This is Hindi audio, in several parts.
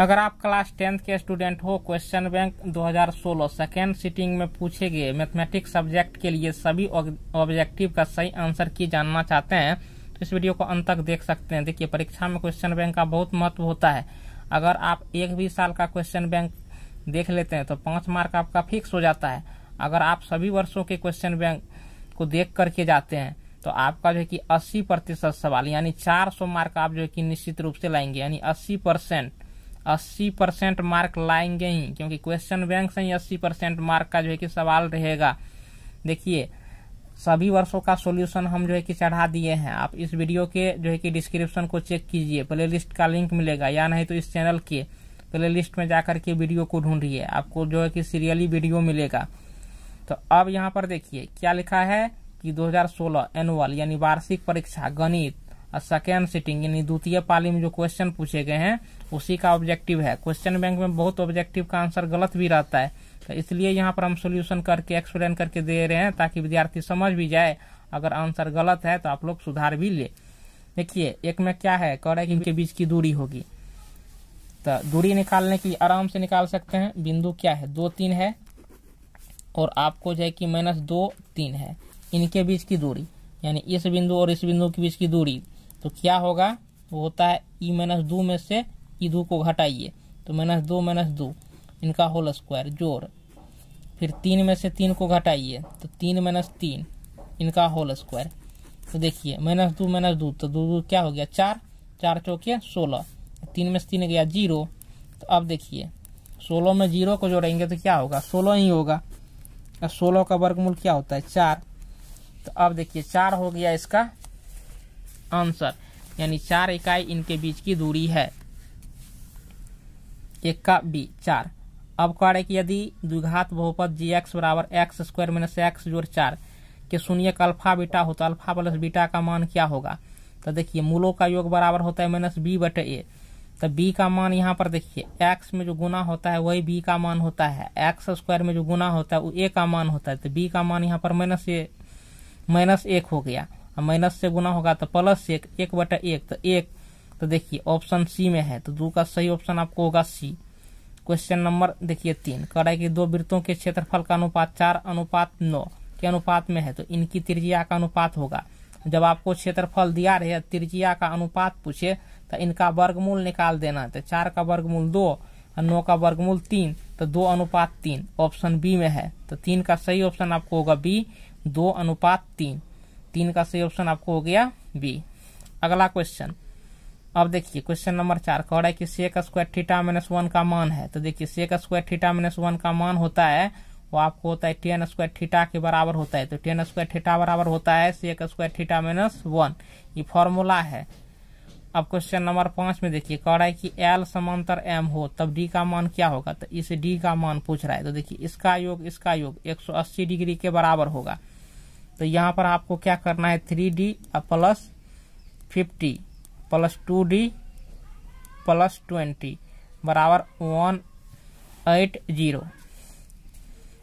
अगर आप क्लास टेंथ के स्टूडेंट हो क्वेश्चन बैंक 2016 सेकेंड सिटिंग में पूछे गए मैथमेटिक्स सब्जेक्ट के लिए सभी ऑब्जेक्टिव का सही आंसर की जानना चाहते हैं तो इस वीडियो को अंत तक देख सकते हैं देखिए परीक्षा में क्वेश्चन बैंक का बहुत महत्व होता है अगर आप एक भी साल का क्वेश्चन बैंक देख लेते हैं तो पांच मार्क आपका फिक्स हो जाता है अगर आप सभी वर्षों के क्वेश्चन बैंक को देख करके जाते हैं तो आपका जो है कि अस्सी प्रतिशत सवाल यानी चार सौ मार्क आप जो है कि निश्चित रूप से लाएंगे यानी अस्सी परसेंट अस्सी परसेंट मार्क लाएंगे ही क्योंकि क्वेश्चन बैंक से ही अस्सी परसेंट मार्क का जो है कि सवाल रहेगा देखिए सभी वर्षों का सॉल्यूशन हम जो है कि चढ़ा दिए हैं आप इस वीडियो के जो है कि डिस्क्रिप्शन को चेक कीजिए प्लेलिस्ट का लिंक मिलेगा या नहीं तो इस चैनल के प्लेलिस्ट में जाकर के वीडियो को ढूंढिए आपको जो है कि सीरियली वीडियो मिलेगा तो अब यहाँ पर देखिए क्या लिखा है कि 2016 एनुअल यानी वार्षिक परीक्षा गणित सेकेंड सिटिंग यानी द्वितीय पाली में जो क्वेश्चन पूछे गए हैं उसी का ऑब्जेक्टिव है क्वेश्चन बैंक में बहुत ऑब्जेक्टिव का आंसर गलत भी रहता है तो इसलिए यहाँ पर हम सोल्यूशन करके एक्सप्लेन करके दे रहे हैं ताकि विद्यार्थी समझ भी जाए अगर आंसर गलत है तो आप लोग सुधार भी ले देखिए एक में क्या है कह रहा है कि इनके बीच की दूरी होगी तो दूरी निकालने की आराम से निकाल सकते हैं बिंदु क्या है दो तीन है और आपको जो है कि माइनस दो तीन है इनके बीच की दूरी यानी इस बिंदु और इस बिंदु के बीच की दूरी तो क्या होगा वो होता है ई e माइनस दो में से ई e दो को घटाइए तो माइनस दो माइनस दो इनका होल स्क्वायर जोड़ फिर तीन में से तीन को घटाइए तो तीन माइनस तीन इनका होल स्क्वायर तो देखिए माइनस दो माइनस दो तो दो दो क्या हो गया चार चार चौके सोलह तीन में से तीन गया जीरो तो अब देखिए सोलह में जीरो को जोड़ेंगे तो क्या होगा सोलह ही होगा और तो सोलह का वर्गमूल क्या होता है चार तो अब देखिए चार हो गया इसका आंसर यानी चार इकाई इनके बीच की दूरी है एक का बी चार अब कह रहे कि यदि द्विघात बहुपद जी एक्स बराबर एक्स स्क्वायर माइनस एक्स जोड़ चार के शून्य का अल्फा बीटा हो तो अल्फा प्लस बीटा का मान क्या होगा तो देखिए मूलों का योग बराबर होता है माइनस बी बटे ए तो बी का मान यहाँ पर देखिए एक्स में जो गुना होता है वही बी का मान होता है एक्स स्क्वायर में जो गुना होता है वो ए का मान होता है तो बी का मान यहाँ पर माइनस ए माइनस एक हो गया माइनस से गुना होगा तो प्लस एक एक बटा एक तो एक तो देखिए ऑप्शन सी में है तो दो का सही ऑप्शन आपको होगा सी क्वेश्चन नंबर देखिए तीन कह रहा है कि दो वृत्तों के क्षेत्रफल का अनुपात चार अनुपात नौ के अनुपात में है तो इनकी त्रिज्या का अनुपात होगा जब आपको क्षेत्रफल दिया रहे त्रिज्या का अनुपात पूछे तो इनका वर्गमूल निकाल देना तो चार का वर्गमूल दो और नौ का वर्गमूल तीन तो दो अनुपात तीन ऑप्शन बी में है तो तीन का सही ऑप्शन आपको होगा बी दो अनुपात तीन तीन का सही ऑप्शन आपको हो गया बी अगला क्वेश्चन अब देखिए क्वेश्चन नंबर चार कह रहा है कि से का स्क्वायर थीटा माइनस वन का मान है तो देखिए से का स्क्वायर थीटा माइनस वन का मान होता है वो आपको होता है टेन स्क्वायर थीटा के बराबर होता है तो टेन स्क्वायर थीटा बराबर होता है सी का स्क्वायर थीटा माइनस वन ये फॉर्मूला है अब क्वेश्चन नंबर पांच में देखिए कह रहा है कि एल समांतर एम हो तब डी का मान क्या होगा तो इस डी का मान पूछ रहा है तो देखिए इसका योग इसका योग अस्सी डिग्री के बराबर होगा तो यहाँ पर आपको क्या करना है three D plus fifty plus two D plus twenty बराबर वन एट जीरो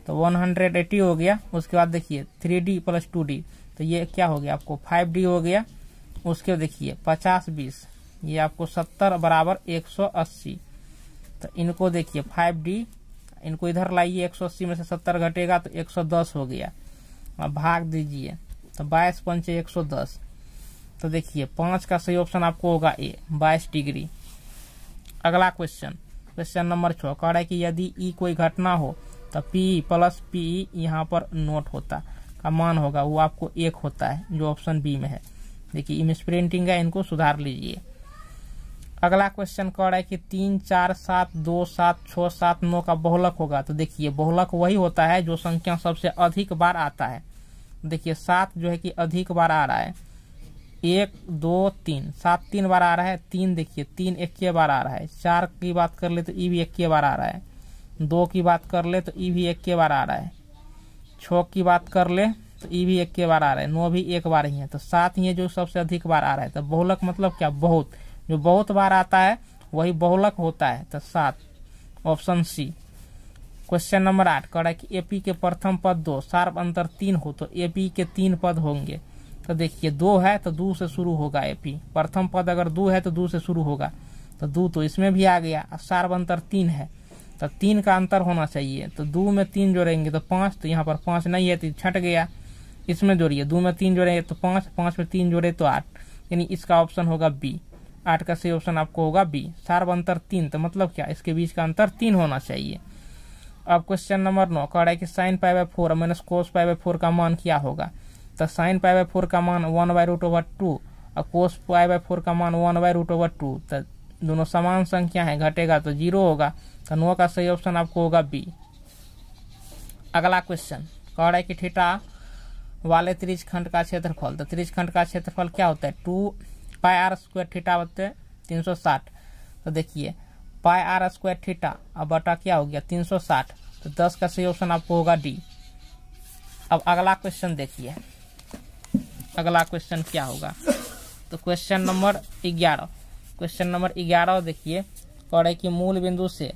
तो वन हंड्रेड एटी हो गया उसके बाद देखिए three D plus two D तो ये क्या हो गया आपको फाइव डी हो गया उसके बाद देखिए पचास बीस ये आपको सत्तर बराबर एक सौ अस्सी तो इनको देखिए फाइव डी इनको इधर लाइए एक सौ अस्सी में से सत्तर घटेगा तो एक सौ दस हो गया आप हाँ, भाग दीजिए तो बाईस पंच एक सौ दस तो देखिए पांच का सही ऑप्शन आपको होगा ए बाईस डिग्री अगला क्वेश्चन क्वेश्चन नंबर छः कह रहा है कि यदि ई e कोई घटना हो तो पी प्लस पी यहाँ पर नोट होता का मान होगा वो आपको एक होता है जो ऑप्शन बी में है देखिए इमेज प्रिंटिंग है इनको सुधार लीजिए अगला क्वेश्चन कह रहा है कि तीन चार सात दो सात छः सात नौ का बहुलक होगा तो देखिए बहुलक वही होता है जो संख्या सबसे अधिक बार आता है देखिए सात जो है कि अधिक बार आ रहा है एक दो तीन सात तीन बार आ रहा है तीन देखिए तीन इक्के बार आ रहा है चार की बात कर ले तो ई भी इक्के बार आ रहा है दो की बात कर ले तो ई भी इक्के बार आ रहा है छः की बात कर ले तो ई भी इक्के बार आ रहा है नौ भी एक बार ही है तो सात ही है जो सबसे अधिक बार आ रहा है तो बहुलक मतलब क्या बहुत जो बहुत बार आता है वही बहुलक होता है तो सात ऑप्शन सी क्वेश्चन नंबर आठ है कि एपी के प्रथम पद दो सार्व अंतर तीन हो तो एपी के तीन पद होंगे तो देखिए दो है तो दो से शुरू होगा एपी प्रथम पद अगर दो है तो दो से शुरू होगा तो दो तो इसमें भी आ गया सार्व अंतर तीन है तो तीन का अंतर होना चाहिए तो दो में तीन जोड़ेंगे तो पांच तो यहाँ पर पांच नहीं है तो छट गया इसमें जोड़िए दो में तीन जोड़ेंगे तो पांच पांच में तीन जोड़े तो आठ यानी इसका ऑप्शन होगा बी आठ का सही ऑप्शन आपको होगा बी सार्व अंतर तीन तो मतलब क्या इसके बीच का अंतर तीन होना चाहिए अब क्वेश्चन नंबर नौ कह रहा है कि sine pi by four minus cos pi by four का मान क्या होगा तो साइन पाई बाय फोर का मान one by root over two और कोस पाई बाय फोर का मान one by root over two तो दोनों समान संख्या है घटेगा तो जीरो होगा तो नौ का सही ऑप्शन आपको होगा बी अगला क्वेश्चन कह रहा है कि ठीठा वाले खंड का क्षेत्रफल तो खंड का क्षेत्रफल क्या होता है two pi R square theta बताते हैं तीन सौ साठ तो देखिए पाई आर स्क्वायर थीटा अब बटा क्या हो गया तीन सौ साठ तो दस का सही ऑप्शन आपको होगा डी अब अगला क्वेश्चन देखिए अगला क्वेश्चन क्या होगा तो क्वेश्चन नंबर ग्यारह क्वेश्चन नंबर ग्यारह देखिए और है कि मूल बिंदु से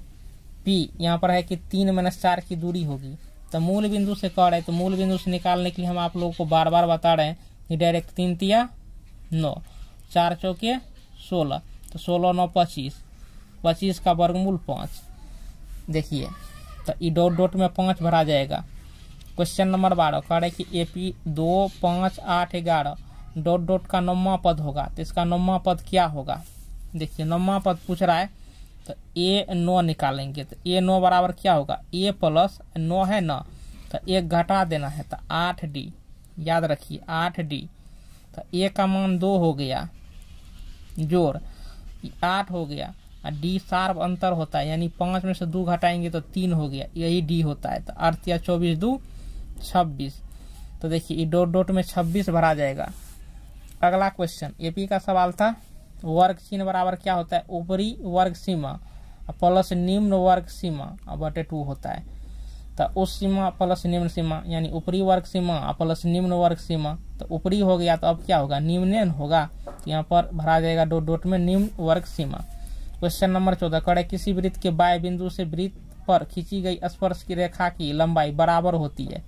पी यहाँ पर है कि तीन माइनस चार की दूरी होगी तो मूल बिंदु से कह रहे तो मूल बिंदु से निकालने के लिए हम आप लोगों को बार बार बता रहे हैं कि डायरेक्ट तीन तिया नौ चार चौके सोलह तो सोलह नौ पच्चीस पच्चीस का वर्गमूल पाँच देखिए तो ई डॉट डॉट में पाँच भरा जाएगा क्वेश्चन नंबर बारह कह रहे कि ए पी दो पाँच आठ ग्यारह डॉट डॉट का नौवा पद होगा तो इसका नौवा पद क्या होगा देखिए नौवा पद पूछ रहा है तो ए नौ निकालेंगे तो ए नौ बराबर क्या होगा ए प्लस नौ है ना तो एक घटा देना है तो आठ डी याद रखिए आठ डी तो ए का मान दो हो गया जोर आठ हो गया और डी सार्व अंतर होता है यानी पाँच में से दो घटाएंगे तो तीन हो गया यही डी होता है तो अर्थ या चौबीस दो छब्बीस तो देखिए डॉट डॉट में छब्बीस भरा जाएगा अगला क्वेश्चन एपी का सवाल था वर्ग चिन्ह बराबर क्या होता है ऊपरी वर्ग सीमा प्लस निम्न वर्ग सीमा बटे टू होता है तो उस सीमा प्लस निम्न सीमा यानी ऊपरी वर्ग सीमा प्लस निम्न वर्ग सीमा तो ऊपरी हो गया तो अब क्या होगा निम्न होगा तो यहाँ पर भरा जाएगा डोट डोट में निम्न वर्ग सीमा क्वेश्चन नंबर चौदह कड़े किसी वृत्त के बाय बिंदु से वृत्त पर खींची गई स्पर्श की रेखा की लंबाई बराबर होती है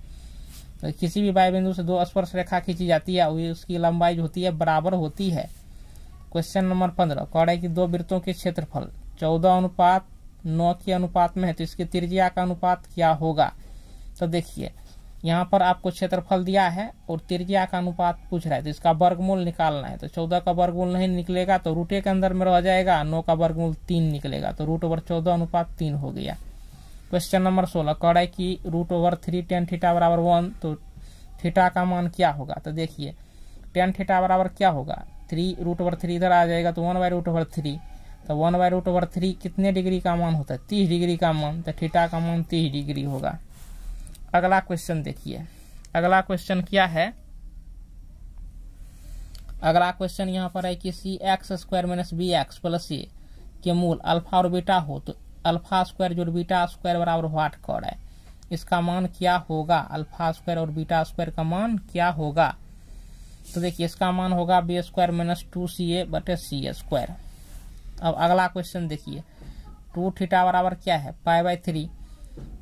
तो किसी भी बाय बिंदु से दो स्पर्श रेखा खींची जाती है वही उसकी लंबाई जो होती है बराबर होती है क्वेश्चन नंबर पंद्रह कड़े की दो वृत्तों के क्षेत्रफल चौदह अनुपात नौ के अनुपात में है तो इसके त्रिज्या का अनुपात क्या होगा तो देखिए यहाँ पर आपको क्षेत्रफल दिया है और त्रिज्या का अनुपात पूछ रहा है तो इसका वर्गमूल निकालना है तो चौदह का वर्गमूल नहीं निकलेगा तो रूटे के अंदर में रह जाएगा नौ का वर्गमूल तीन निकलेगा तो रूट ओवर चौदह अनुपात तीन हो गया क्वेश्चन नंबर सोलह कड़े की root over three tan theta बराबर वन तो थीटा का मान क्या होगा तो देखिए टेन थीटा बराबर क्या होगा थ्री रूट ओवर थ्री इधर आ जाएगा तो one by root over three तो one by root over three कितने डिग्री का मान होता है तीस डिग्री का मान तो थीटा का मान तीस डिग्री होगा अगला क्वेश्चन देखिए अगला क्वेश्चन क्या है अगला क्वेश्चन यहाँ पर है कि C X square minus B X plus A के मूल अल्फा और बीटा हो तो अल्फा स्क्वायर जो बीटा स्क्वायर बराबर वाट कर है इसका मान क्या होगा अल्फा स्क्वायर और बीटा स्क्वायर का मान क्या होगा तो देखिए इसका मान होगा B square minus two C A बटे सी स्क्वायर अब अगला क्वेश्चन देखिए टू थीटा बराबर क्या है पाई बाई थ्री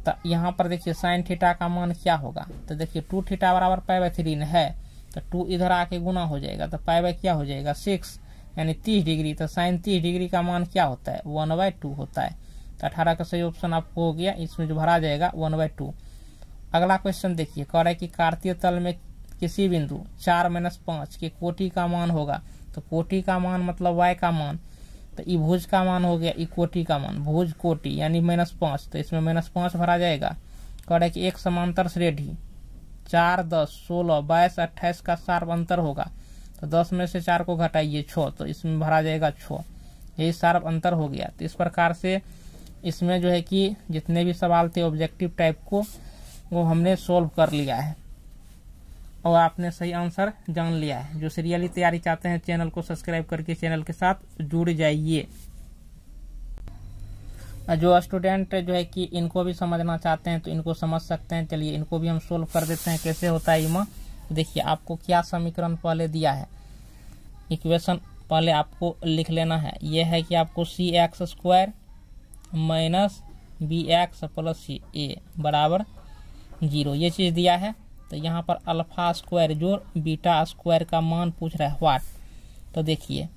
तो यहाँ पर देखिए साइन थीटा का मान क्या होगा तो देखिए टू थीटा बराबर पाई बाई थ्री है तो टू इधर आके गुना हो जाएगा तो पाई बाई क्या हो जाएगा सिक्स यानी तीस डिग्री तो साइन तीस डिग्री का मान क्या होता है वन बाय टू होता है तो अठारह का सही ऑप्शन आपको हो गया इसमें जो भरा जाएगा वन बाय टू अगला क्वेश्चन देखिए कह रहा है कि कार्तीय तल में किसी बिंदु चार माइनस पाँच के कोटि का मान होगा तो कोटि का मान मतलब वाई का मान तो ई भोज का मान हो गया ई कोटि का मान भोज कोटि यानी माइनस पाँच तो इसमें माइनस पाँच भरा जाएगा कह रहे कि एक समांतर श्रेणी चार दस सोलह बाईस अट्ठाईस का सार्व अंतर होगा तो दस में से चार को घटाइए छः तो इसमें भरा जाएगा छः यही सार्व अंतर हो गया तो इस प्रकार से इसमें जो है कि जितने भी सवाल थे ऑब्जेक्टिव टाइप को वो हमने सोल्व कर लिया है और आपने सही आंसर जान लिया है जो सीरियली तैयारी चाहते हैं चैनल को सब्सक्राइब करके चैनल के साथ जुड़ जाइए जो स्टूडेंट जो है कि इनको भी समझना चाहते हैं तो इनको समझ सकते हैं चलिए इनको भी हम सोल्व कर देते हैं कैसे होता है इमा देखिए आपको क्या समीकरण पहले दिया है इक्वेशन पहले आपको लिख लेना है यह है कि आपको C X square minus B X plus C A बराबर जीरो ये चीज़ दिया है तो यहाँ पर अल्फा स्क्वायर जो बीटा स्क्वायर का मान पूछ रहा है वाट तो देखिए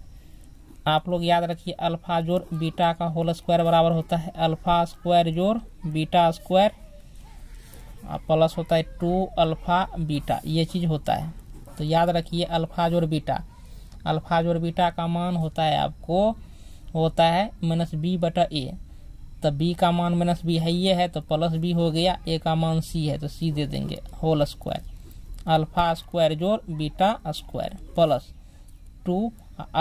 आप लोग याद रखिए अल्फा जोर बीटा का होल स्क्वायर बराबर होता है अल्फा स्क्वायर जोर बीटा स्क्वायर प्लस होता है टू अल्फा बीटा ये चीज़ होता है तो याद रखिए अल्फा जोर बीटा अल्फा जोर बीटा का मान होता है आपको होता है माइनस बी बटा ए तो बी का मान माइनस बी है ये है तो प्लस बी हो गया ए का मान सी है तो सी दे देंगे होल स्क्वायर अल्फा स्क्वायर जोर beta square plus two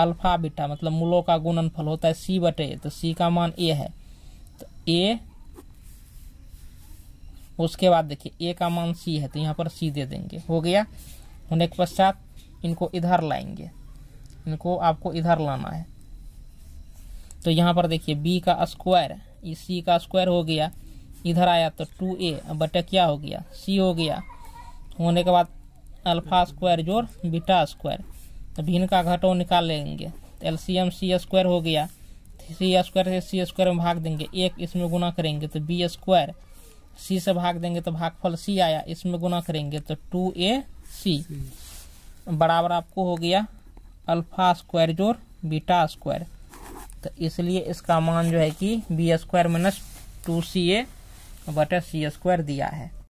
alpha beta मतलब मूलों का गुणनफल होता है सी बटे ए तो सी का मान ए है तो ए उसके बाद देखिए ए का मान सी है तो यहाँ पर सी दे देंगे हो गया होने के पश्चात इनको इधर लाएंगे इनको आपको इधर लाना है तो यहाँ पर देखिए बी का स्क्वायर है ये e सी का स्क्वायर हो गया इधर आया तो टू ए बटे क्या हो गया सी हो गया होने के बाद अल्फा स्क्वायर जोर बीटा स्क्वायर तो भिन्न का घटो निकाल लेंगे तो L C M C square हो गया सी स्क्वायर से सी स्क्वायर में भाग देंगे एक इसमें गुना करेंगे तो बी स्क्वायर सी से भाग देंगे तो भागफल सी आया इसमें गुना करेंगे तो टू ए सी बराबर आपको हो गया अल्फा स्क्वायर जोर बीटा स्क्वायर तो इसलिए इसका मान जो है कि B square minus two C A बटे सी स्क्वायर दिया है